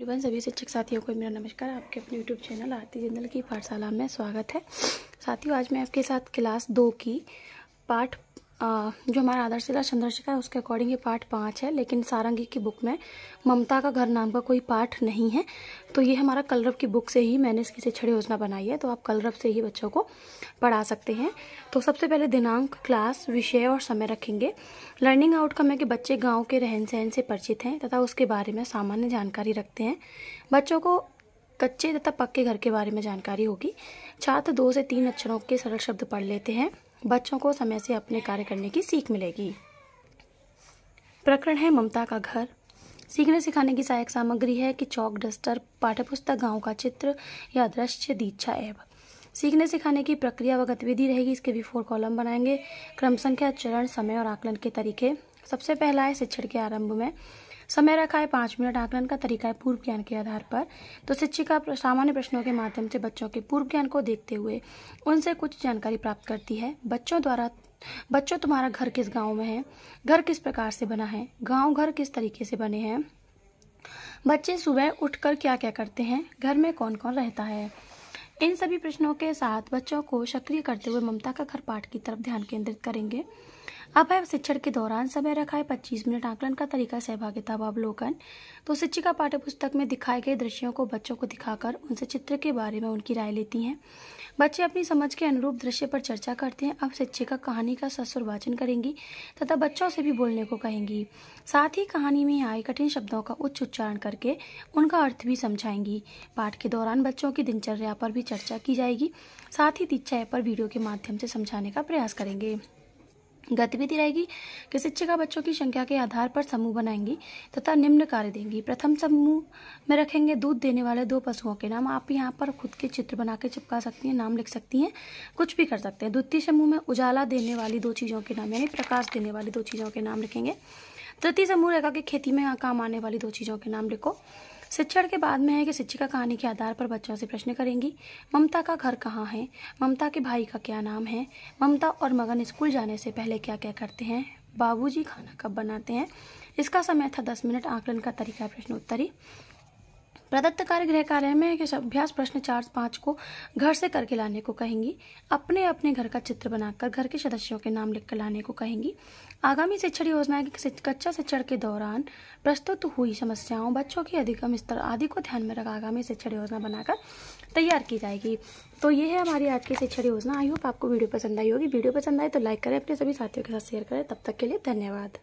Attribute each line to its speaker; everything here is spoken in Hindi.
Speaker 1: एवरीवन सभी शिक्षक साथियों को मेरा नमस्कार आपके अपने यूट्यूब चैनल आरती जिंदल की पाठशाला में स्वागत है साथियों आज मैं आपके साथ क्लास दो की पाठ आ, जो हमारा आदर्शिला चंद्रशिखा है उसके अकॉर्डिंग ये पार्ट पाँच है लेकिन सारंगी की बुक में ममता का घर नाम का कोई पार्ट नहीं है तो ये हमारा कलरव की बुक से ही मैंने इसकी शिक्षण योजना बनाई है तो आप कलरव से ही बच्चों को पढ़ा सकते हैं तो सबसे पहले दिनांक क्लास विषय और समय रखेंगे लर्निंग आउटकम है कि बच्चे गाँव के रहन सहन से परिचित हैं तथा उसके बारे में सामान्य जानकारी रखते हैं बच्चों को कच्चे तथा पक्के घर के बारे में जानकारी होगी छात्र दो से तीन अक्षरों के सरल शब्द पढ़ लेते हैं बच्चों को समय से अपने कार्य करने की सीख मिलेगी प्रकरण है ममता का घर सीखने सिखाने की सहायक सामग्री है कि चौक डस्टर पाठ्यपुस्तक गांव का चित्र या दृश्य दीक्षा ऐप सीखने सिखाने की प्रक्रिया व गतिविधि रहेगी इसके भी फोर कॉलम बनाएंगे क्रम संख्या चरण समय और आकलन के तरीके सबसे पहला है शिक्षण के आरंभ में समय रखा है पांच मिनट आकलन का तरीका है पूर्व ज्ञान के आधार पर तो शिक्षिका सामान्य प्रश्नों के माध्यम से बच्चों के पूर्व ज्ञान को देखते हुए उनसे कुछ जानकारी प्राप्त करती है बच्चों द्वारा बच्चों तुम्हारा घर किस गांव में है घर किस प्रकार से बना है गांव घर किस तरीके से बने हैं बच्चे सुबह उठकर क्या क्या करते हैं घर में कौन कौन रहता है इन सभी प्रश्नों के साथ बच्चों को सक्रिय करते हुए ममता का घर पाठ की तरफ ध्यान केंद्रित करेंगे अब है शिक्षण के दौरान समय रखा है पच्चीस मिनट आकलन का तरीका सहभागिता अवलोकन तो शिक्षिका पाठ्य पुस्तक में दिखाए गए दृश्यों को बच्चों को दिखाकर उनसे चित्र के बारे में उनकी राय लेती हैं बच्चे अपनी समझ के अनुरूप दृश्य पर चर्चा करते हैं अब शिक्षिका कहानी का ससुर वाचन करेंगी तथा बच्चों से भी बोलने को कहेंगी साथ ही कहानी में आए कठिन शब्दों का उच्च उच्चारण करके उनका अर्थ भी समझाएंगी पाठ के दौरान बच्चों की दिनचर्या पर भी चर्चा की जाएगी साथ ही दीक्षा ऐप पर वीडियो के माध्यम से समझाने का प्रयास करेंगे गतिविधि रहेगी कि शिक्षिका बच्चों की संख्या के आधार पर समूह बनाएंगी तथा निम्न कार्य देंगी प्रथम समूह में रखेंगे दूध देने वाले दो पशुओं के नाम आप यहाँ पर खुद के चित्र बना के चिपका सकती हैं नाम लिख सकती हैं कुछ भी कर सकते हैं द्वितीय समूह में उजाला देने वाली दो चीज़ों के नाम यानी प्रकाश देने वाली दो चीज़ों के नाम लिखेंगे तृतीय समूह रहेगा कि खेती में काम आने वाली दो चीज़ों के नाम लिखो शिक्षण के बाद में है कि शिक्षिका कहानी के आधार पर बच्चों से प्रश्न करेंगी ममता का घर कहाँ है ममता के भाई का क्या नाम है ममता और मगन स्कूल जाने से पहले क्या क्या करते हैं बाबूजी खाना कब बनाते हैं इसका समय था दस मिनट आकलन का तरीका प्रश्नोत्तरी प्रदत्त कार्य गृह कार्य में के अभ्यास प्रश्न चार पाँच को घर से करके लाने को कहेंगी अपने अपने घर का चित्र बनाकर घर के सदस्यों के नाम लिखकर लाने को कहेंगी आगामी शिक्षण योजना की कच्चा शिक्षण के दौरान प्रस्तुत हुई समस्याओं बच्चों की अधिकम स्तर आदि को ध्यान में रख आगामी शिक्षण योजना बनाकर तैयार की जाएगी तो ये है हमारी आज की शिक्षण योजना आई होप आपको वीडियो पसंद आई होगी वीडियो पसंद आए तो लाइक करें अपने सभी साथियों के साथ शेयर करें तब तक के लिए धन्यवाद